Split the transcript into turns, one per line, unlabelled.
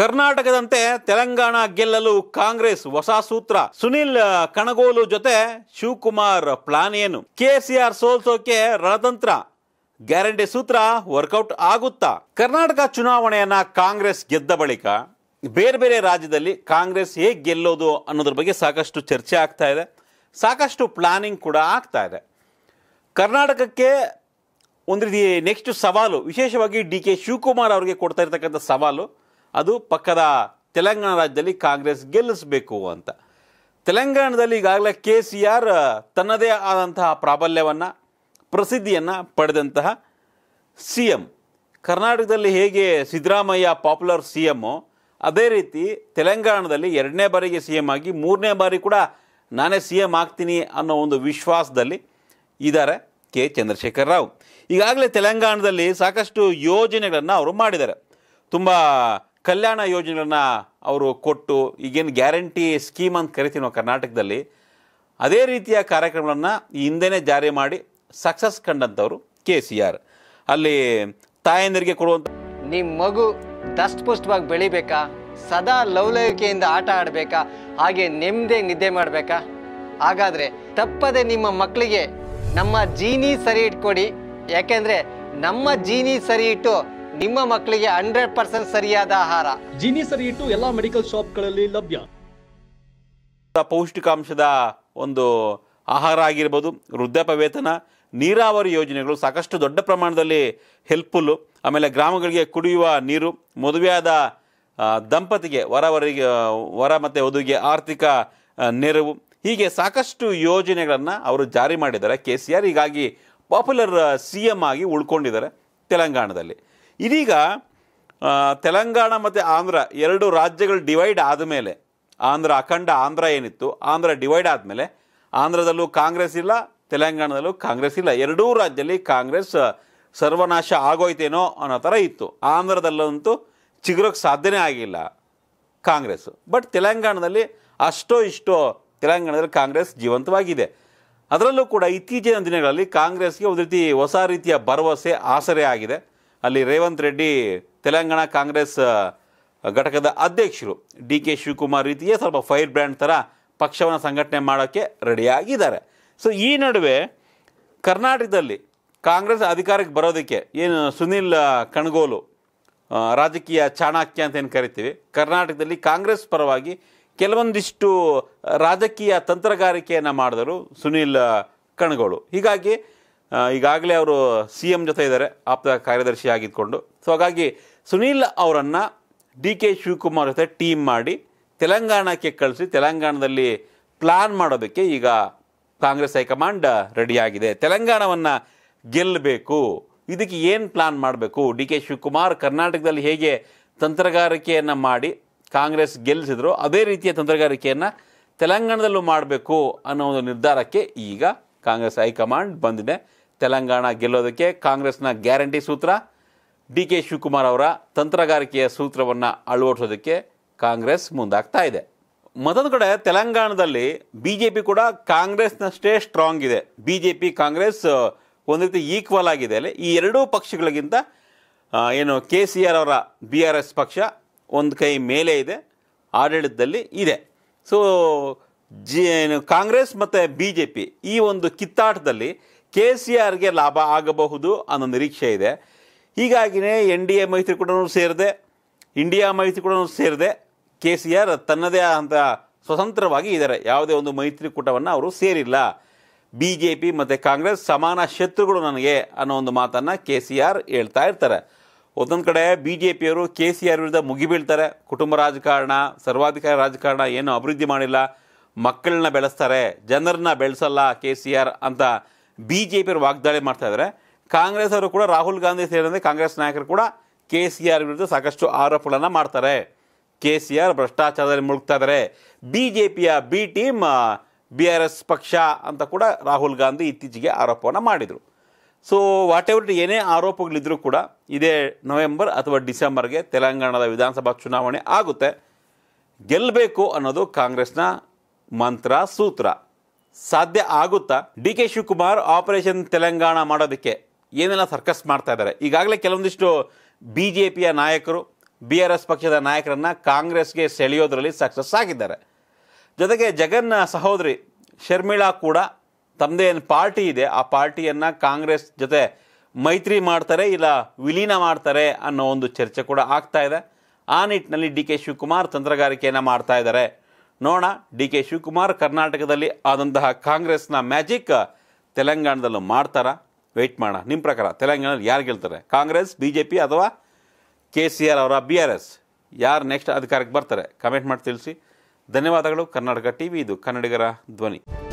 ಕರ್ನಾಟಕದಂತೆ ತೆಲಂಗಾಣ ಗೆಲ್ಲಲು ಕಾಂಗ್ರೆಸ್ ಹೊಸ ಸೂತ್ರ ಸುನಿಲ್ ಕಣಗೋಲು ಜೊತೆ ಶಿವಕುಮಾರ್ ಪ್ಲಾನ್ ಏನು ಕೆಸಿಆರ್ ಸೋಲ್ಸೋಕೆ ರಣತಂತ್ರ ಗ್ಯಾರಂಟಿ ಸೂತ್ರ ವರ್ಕೌಟ್ ಆಗುತ್ತಾ ಕರ್ನಾಟಕ ಚುನಾವಣೆಯನ್ನ ಕಾಂಗ್ರೆಸ್ ಗೆದ್ದ ಬಳಿಕ ಬೇರೆ ಬೇರೆ ರಾಜ್ಯದಲ್ಲಿ ಕಾಂಗ್ರೆಸ್ ಹೇಗೆ ಗೆಲ್ಲೋದು ಅನ್ನೋದ್ರ ಬಗ್ಗೆ ಸಾಕಷ್ಟು ಚರ್ಚೆ ಆಗ್ತಾ ಇದೆ ಸಾಕಷ್ಟು ಪ್ಲಾನಿಂಗ್ ಕೂಡ ಆಗ್ತಾ ಇದೆ ಕರ್ನಾಟಕಕ್ಕೆ ಒಂದು ರೀತಿ ನೆಕ್ಸ್ಟ್ ಸವಾಲು ವಿಶೇಷವಾಗಿ ಡಿ ಕೆ ಶಿವಕುಮಾರ್ ಅವರಿಗೆ ಕೊಡ್ತಾ ಇರತಕ್ಕಂಥ ಸವಾಲು ಅದು ಪಕ್ಕದ ತೆಲಂಗಾಣ ರಾಜ್ಯದಲ್ಲಿ ಕಾಂಗ್ರೆಸ್ ಗೆಲ್ಲಿಸಬೇಕು ಅಂತ ತೆಲಂಗಾಣದಲ್ಲಿ ಈಗಾಗಲೇ ಕೆ ಸಿ ಆರ್ ತನ್ನದೇ ಆದಂತಹ ಪ್ರಾಬಲ್ಯವನ್ನು ಪ್ರಸಿದ್ಧಿಯನ್ನು ಪಡೆದಂತಹ ಸಿ ಎಂ ಕರ್ನಾಟಕದಲ್ಲಿ ಹೇಗೆ ಸಿದ್ದರಾಮಯ್ಯ ಪಾಪ್ಯುಲರ್ ಸಿ ಎಮ್ಮು ಅದೇ ರೀತಿ ತೆಲಂಗಾಣದಲ್ಲಿ ಎರಡನೇ ಬಾರಿಗೆ ಸಿ ಎಮ್ ಆಗಿ ಮೂರನೇ ಬಾರಿ ಕೂಡ ನಾನೇ ಸಿ ಎಮ್ ಆಗ್ತೀನಿ ಅನ್ನೋ ಒಂದು ವಿಶ್ವಾಸದಲ್ಲಿ ಇದ್ದಾರೆ ಕೆ ಚಂದ್ರಶೇಖರ್ ರಾವ್ ಈಗಾಗಲೇ ತೆಲಂಗಾಣದಲ್ಲಿ ಸಾಕಷ್ಟು ಯೋಜನೆಗಳನ್ನು ಅವರು ಮಾಡಿದ್ದಾರೆ ತುಂಬ ಕಲ್ಯಾಣ ಯೋಜನೆಗಳನ್ನು ಅವರು ಕೊಟ್ಟು ಈಗೇನು ಗ್ಯಾರಂಟಿ ಸ್ಕೀಮ್ ಅಂತ ಕರಿತೀವಿ ನಾವು ಕರ್ನಾಟಕದಲ್ಲಿ ಅದೇ ರೀತಿಯ ಕಾರ್ಯಕ್ರಮಗಳನ್ನು ಈ ಹಿಂದೆನೇ ಜಾರಿ ಮಾಡಿ ಸಕ್ಸಸ್ ಕಂಡಂಥವ್ರು ಕೆ ಸಿ ಆರ್ ಅಲ್ಲಿ ತಾಯಂದಿರಿಗೆ ಕೊಡುವಂಥ ನಿಮ್ಮ ಮಗು ಪುಸ್ಟ್ವಾಗಿ ಬೆಳಿಬೇಕಾ ಸದಾ ಲವಲವಿಕೆಯಿಂದ ಆಟ ಆಡಬೇಕಾ ಹಾಗೆ ನೆಮ್ಮದಿ ನಿದ್ದೆ ಮಾಡಬೇಕಾ ಹಾಗಾದರೆ ತಪ್ಪದೆ ನಿಮ್ಮ ಮಕ್ಕಳಿಗೆ ನಮ್ಮ ಜೀನಿ ಸರಿ ಇಟ್ಕೊಡಿ ಯಾಕೆಂದರೆ ನಮ್ಮ ಜೀನಿ ಸರಿ ಇಟ್ಟು ನಿಮ್ಮ ಮಕ್ಕಳಿಗೆ ಹಂಡ್ರೆಡ್ ಪರ್ಸೆಂಟ್ ಸರಿಯಾದ ಆಹಾರ ಜೀನಿ ಸರಿ ಇಟ್ಟು ಎಲ್ಲಾ ಮೆಡಿಕಲ್ ಶಾಪ್ಗಳಲ್ಲಿ ಲಭ್ಯ ಪೌಷ್ಟಿಕಾಂಶದ ಒಂದು ಆಹಾರ ಆಗಿರ್ಬೋದು ವೃದ್ಧಾಪ ವೇತನ ನೀರಾವರಿ ಯೋಜನೆಗಳು ಸಾಕಷ್ಟು ದೊಡ್ಡ ಪ್ರಮಾಣದಲ್ಲಿ ಹೆಲ್ಪ್ಫುಲ್ಲು ಆಮೇಲೆ ಗ್ರಾಮಗಳಿಗೆ ಕುಡಿಯುವ ನೀರು ಮದುವೆಯಾದ ದಂಪತಿಗೆ ವರವರಿಗೆ ವರ ಮತ್ತು ವಧುವಿಗೆ ಆರ್ಥಿಕ ನೆರವು ಹೀಗೆ ಸಾಕಷ್ಟು ಯೋಜನೆಗಳನ್ನು ಅವರು ಜಾರಿ ಮಾಡಿದ್ದಾರೆ ಕೆ ಸಿ ಆರ್ ಹೀಗಾಗಿ ಪಾಪ್ಯುಲರ್ ಸಿ ಎಮ್ ಆಗಿ ಉಳ್ಕೊಂಡಿದ್ದಾರೆ ತೆಲಂಗಾಣದಲ್ಲಿ ಇದೀಗ ತೆಲಂಗಾಣ ಮತ್ತು ಆಂಧ್ರ ಎರಡು ರಾಜ್ಯಗಳು ಡಿವೈಡ್ ಆದಮೇಲೆ ಆಂಧ್ರ ಅಖಂಡ ಆಂಧ್ರ ಏನಿತ್ತು ಆಂಧ್ರ ಡಿವೈಡ್ ಆದಮೇಲೆ ಆಂಧ್ರದಲ್ಲೂ ಕಾಂಗ್ರೆಸ್ ಇಲ್ಲ ತೆಲಂಗಾಣದಲ್ಲೂ ಕಾಂಗ್ರೆಸ್ ಇಲ್ಲ ಎರಡೂ ರಾಜ್ಯದಲ್ಲಿ ಕಾಂಗ್ರೆಸ್ ಸರ್ವನಾಶ ಆಗೋಯ್ತೇನೋ ಅನ್ನೋ ಥರ ಇತ್ತು ಆಂಧ್ರದಲ್ಲಂತೂ ಚಿಗುರೋಕ್ಕೆ ಸಾಧ್ಯನೇ ಆಗಿಲ್ಲ ಕಾಂಗ್ರೆಸ್ಸು ಬಟ್ ತೆಲಂಗಾಣದಲ್ಲಿ ಅಷ್ಟೋ ಇಷ್ಟೋ ತೆಲಂಗಾಣದಲ್ಲಿ ಕಾಂಗ್ರೆಸ್ ಜೀವಂತವಾಗಿದೆ ಅದರಲ್ಲೂ ಕೂಡ ಇತ್ತೀಚಿನ ದಿನಗಳಲ್ಲಿ ಕಾಂಗ್ರೆಸ್ಗೆ ಒಂದು ರೀತಿ ಹೊಸ ರೀತಿಯ ಭರವಸೆ ಆಸರೆ ಆಗಿದೆ ಅಲ್ಲಿ ರೇವಂತ್ ರೆಡ್ಡಿ ತೆಲಂಗಾಣ ಕಾಂಗ್ರೆಸ್ ಘಟಕದ ಅಧ್ಯಕ್ಷರು ಡಿ ಕೆ ಶಿವಕುಮಾರ್ ರೀತಿಯೇ ಸ್ವಲ್ಪ ಫೈರ್ ಬ್ರ್ಯಾಂಡ್ ಥರ ಪಕ್ಷವನ್ನು ಸಂಘಟನೆ ಮಾಡೋಕ್ಕೆ ರೆಡಿಯಾಗಿದ್ದಾರೆ ಸೊ ಈ ನಡುವೆ ಕರ್ನಾಟಕದಲ್ಲಿ ಕಾಂಗ್ರೆಸ್ ಅಧಿಕಾರಕ್ಕೆ ಬರೋದಕ್ಕೆ ಏನು ಸುನಿಲ್ ಕಣ್ಗೋಲು ರಾಜಕೀಯ ಚಾಣಾಕ್ಯ ಅಂತ ಏನು ಕರಿತೀವಿ ಕರ್ನಾಟಕದಲ್ಲಿ ಕಾಂಗ್ರೆಸ್ ಪರವಾಗಿ ಕೆಲವೊಂದಿಷ್ಟು ರಾಜಕೀಯ ತಂತ್ರಗಾರಿಕೆಯನ್ನು ಮಾಡಿದರು ಸುನಿಲ್ ಕಣ್ಗೋಳು ಹೀಗಾಗಿ ಈಗಾಗಲೇ ಅವರು ಸಿ ಎಂ ಜೊತೆ ಇದ್ದಾರೆ ಆಪ್ತ ಕಾರ್ಯದರ್ಶಿ ಆಗಿದ್ದುಕೊಂಡು ಸೊ ಹಾಗಾಗಿ ಸುನೀಲ್ ಅವರನ್ನು ಡಿ ಕೆ ಶಿವಕುಮಾರ್ ಜೊತೆ ಟೀಮ್ ಮಾಡಿ ತೆಲಂಗಾಣಕ್ಕೆ ಕಳಿಸಿ ತೆಲಂಗಾಣದಲ್ಲಿ ಪ್ಲ್ಯಾನ್ ಮಾಡೋದಕ್ಕೆ ಈಗ ಕಾಂಗ್ರೆಸ್ ಹೈಕಮಾಂಡ್ ರೆಡಿಯಾಗಿದೆ ತೆಲಂಗಾಣವನ್ನು ಗೆಲ್ಲಬೇಕು ಇದಕ್ಕೆ ಏನು ಪ್ಲ್ಯಾನ್ ಮಾಡಬೇಕು ಡಿ ಕೆ ಶಿವಕುಮಾರ್ ಕರ್ನಾಟಕದಲ್ಲಿ ಹೇಗೆ ತಂತ್ರಗಾರಿಕೆಯನ್ನು ಮಾಡಿ ಕಾಂಗ್ರೆಸ್ ಗೆಲ್ಲಿಸಿದ್ರು ಅದೇ ರೀತಿಯ ತಂತ್ರಗಾರಿಕೆಯನ್ನು ತೆಲಂಗಾಣದಲ್ಲೂ ಮಾಡಬೇಕು ಅನ್ನೋ ಒಂದು ನಿರ್ಧಾರಕ್ಕೆ ಈಗ ಕಾಂಗ್ರೆಸ್ ಹೈಕಮಾಂಡ್ ಬಂದಿದೆ ತೆಲಂಗಾಣ ಗೆಲ್ಲೋದಕ್ಕೆ ಕಾಂಗ್ರೆಸ್ನ ಗ್ಯಾರಂಟಿ ಸೂತ್ರ ಡಿ ಕೆ ಶಿವಕುಮಾರ್ ಅವರ ತಂತ್ರಗಾರಿಕೆಯ ಸೂತ್ರವನ್ನು ಅಳವಡಿಸೋದಕ್ಕೆ ಕಾಂಗ್ರೆಸ್ ಮುಂದಾಗ್ತಾ ಇದೆ ಮತ್ತೊಂದು ಕಡೆ ತೆಲಂಗಾಣದಲ್ಲಿ ಬಿ ಜೆ ಪಿ ಕೂಡ ಕಾಂಗ್ರೆಸ್ನಷ್ಟೇ ಸ್ಟ್ರಾಂಗ್ ಇದೆ ಬಿ ಜೆ ಪಿ ಕಾಂಗ್ರೆಸ್ ಒಂದು ರೀತಿ ಈಕ್ವಲ್ ಆಗಿದೆ ಅಲ್ಲಿ ಈ ಎರಡೂ ಪಕ್ಷಗಳಿಗಿಂತ ಏನು ಕೆ ಸಿ ಆರ್ ಅವರ ಬಿ ಆರ್ ಎಸ್ ಪಕ್ಷ ಒಂದು ಕೈ ಮೇಲೆ ಇದೆ ಆಡಳಿತದಲ್ಲಿ ಇದೆ ಸೊ ಜಿ ಕಾಂಗ್ರೆಸ್ ಮತ್ತು ಬಿ ಜೆ ಪಿ ಈ ಒಂದು ಕಿತ್ತಾಟದಲ್ಲಿ ಕೆ ಸಿ ಆರ್ಗೆ ಲಾಭ ಆಗಬಹುದು ಅನ್ನೋ ನಿರೀಕ್ಷೆ ಇದೆ ಹೀಗಾಗಿಯೇ ಎನ್ ಡಿ ಎ ಮೈತ್ರಿಕೂಟ ಸೇರಿದೆ ಇಂಡಿಯಾ ಮೈತ್ರಿಕೂಟನೂ ಸೇರಿದೆ ಕೆ ಸಿ ಆರ್ ತನ್ನದೇ ಆದಂಥ ಸ್ವತಂತ್ರವಾಗಿ ಇದ್ದಾರೆ ಯಾವುದೇ ಒಂದು ಮೈತ್ರಿಕೂಟವನ್ನು ಅವರು ಸೇರಿಲ್ಲ ಬಿ ಜೆ ಪಿ ಮತ್ತು ಕಾಂಗ್ರೆಸ್ ಸಮಾನ ಶತ್ರುಗಳು ನನಗೆ ಅನ್ನೋ ಒಂದು ಮಾತನ್ನು ಕೆ ಸಿ ಆರ್ ಹೇಳ್ತಾ ಇರ್ತಾರೆ ಒಂದೊಂದು ಕಡೆ ಬಿ ಜೆ ಪಿಯವರು ಕೆ ಸಿ ಆರ್ ವಿರುದ್ಧ ಮುಗಿಬೀಳ್ತಾರೆ ಕುಟುಂಬ ರಾಜಕಾರಣ ಸರ್ವಾಧಿಕಾರ ರಾಜಕಾರಣ ಏನು ಅಭಿವೃದ್ಧಿ ಮಾಡಿಲ್ಲ ಮಕ್ಕಳನ್ನ ಬೆಳೆಸ್ತಾರೆ ಜನರನ್ನ ಬೆಳೆಸಲ್ಲ ಕೆ ಸಿ ಆರ್ ಅಂತ ಬಿ ಜೆ ಪಿಯವರು ವಾಗ್ದಾಳಿ ಮಾಡ್ತಾ ಇದ್ದಾರೆ ಕಾಂಗ್ರೆಸ್ ಅವರು ಕೂಡ ರಾಹುಲ್ ಗಾಂಧಿ ಸೇರಿದಂತೆ ಕಾಂಗ್ರೆಸ್ ನಾಯಕರು ಕೂಡ ಕೆ ಸಿ ಆರ್ ವಿರುದ್ಧ ಸಾಕಷ್ಟು ಆರೋಪಗಳನ್ನು ಮಾಡ್ತಾರೆ ಕೆ ಸಿ ಆರ್ ಭ್ರಷ್ಟಾಚಾರದಲ್ಲಿ ಮುಳುಗ್ತಾ ಇದ್ದಾರೆ ಬಿ ಜೆ ಪಿಯ B team B R S ಪಕ್ಷ ಅಂತ ಕೂಡ ರಾಹುಲ್ ಗಾಂಧಿ ಇತ್ತೀಚೆಗೆ ಆರೋಪವನ್ನು ಮಾಡಿದರು ಸೊ ವಾಟ್ ಎವರ್ ಏನೇ ಆರೋಪಗಳಿದ್ದರೂ ಕೂಡ ಇದೇ ನವೆಂಬರ್ ಅಥವಾ ಡಿಸೆಂಬರ್ಗೆ ತೆಲಂಗಾಣದ ವಿಧಾನಸಭಾ ಚುನಾವಣೆ ಆಗುತ್ತೆ ಗೆಲ್ಲಬೇಕು ಅನ್ನೋದು ಕಾಂಗ್ರೆಸ್ನ ಮಂತ್ರ ಸೂತ್ರ ಸಾಧ್ಯ ಆಗುತ್ತಾ D K Shivakumar operation Telangana ಮಾಡೋದಕ್ಕೆ ಏನೆಲ್ಲ ಸರ್ಕಸ್ ಮಾಡ್ತಾ ಇದ್ದಾರೆ ಈಗಾಗಲೇ ಕೆಲವೊಂದಿಷ್ಟು ಬಿ ಜೆ ಪಿಯ ನಾಯಕರು ಬಿ ಆರ್ ಎಸ್ ಪಕ್ಷದ ನಾಯಕರನ್ನು ಕಾಂಗ್ರೆಸ್ಗೆ ಸೆಳೆಯೋದರಲ್ಲಿ ಸಕ್ಸಸ್ ಆಗಿದ್ದಾರೆ ಜೊತೆಗೆ ಜಗನ್ನ ಸಹೋದರಿ ಶರ್ಮಿಳಾ ಕೂಡ ತಮ್ಮದೇ ಏನು ಪಾರ್ಟಿ ಇದೆ ಆ ಪಾರ್ಟಿಯನ್ನು ಕಾಂಗ್ರೆಸ್ ಜೊತೆ ಮೈತ್ರಿ ಮಾಡ್ತಾರೆ ಇಲ್ಲ ವಿಲೀನ ಮಾಡ್ತಾರೆ ಅನ್ನೋ ಒಂದು ಚರ್ಚೆ ಕೂಡ ಆಗ್ತಾ ಇದೆ ಆ ನಿಟ್ಟಿನಲ್ಲಿ ಡಿ ಕೆ ಶಿವಕುಮಾರ್ ತಂತ್ರಗಾರಿಕೆಯನ್ನು ಮಾಡ್ತಾ ಇದ್ದಾರೆ ನೋಡ ಡಿ ಕೆ ಶಿವಕುಮಾರ್ ಕರ್ನಾಟಕದಲ್ಲಿ ಆದಂತಹ ಕಾಂಗ್ರೆಸ್ನ ಮ್ಯಾಜಿಕ್ ತೆಲಂಗಾಣದಲ್ಲೂ ಮಾಡ್ತಾರಾ ವೆಯ್ಟ್ ಮಾಡೋಣ ನಿಮ್ಮ ಪ್ರಕಾರ ತೆಲಂಗಾಣದಲ್ಲಿ ಯಾರು ಗೆಲ್ತಾರೆ ಕಾಂಗ್ರೆಸ್ ಬಿ ಜೆ ಪಿ ಅಥವಾ ಕೆ ಸಿ ಆರ್ ಅವರ ಬಿ ಆರ್ ಎಸ್ ಯಾರು ನೆಕ್ಸ್ಟ್ ಅಧಿಕಾರಕ್ಕೆ ಬರ್ತಾರೆ ಕಮೆಂಟ್ ಮಾಡಿ ತಿಳಿಸಿ ಧನ್ಯವಾದಗಳು ಕರ್ನಾಟಕ ಟಿ ವಿ ಇದು ಕನ್ನಡಿಗರ ಧ್ವನಿ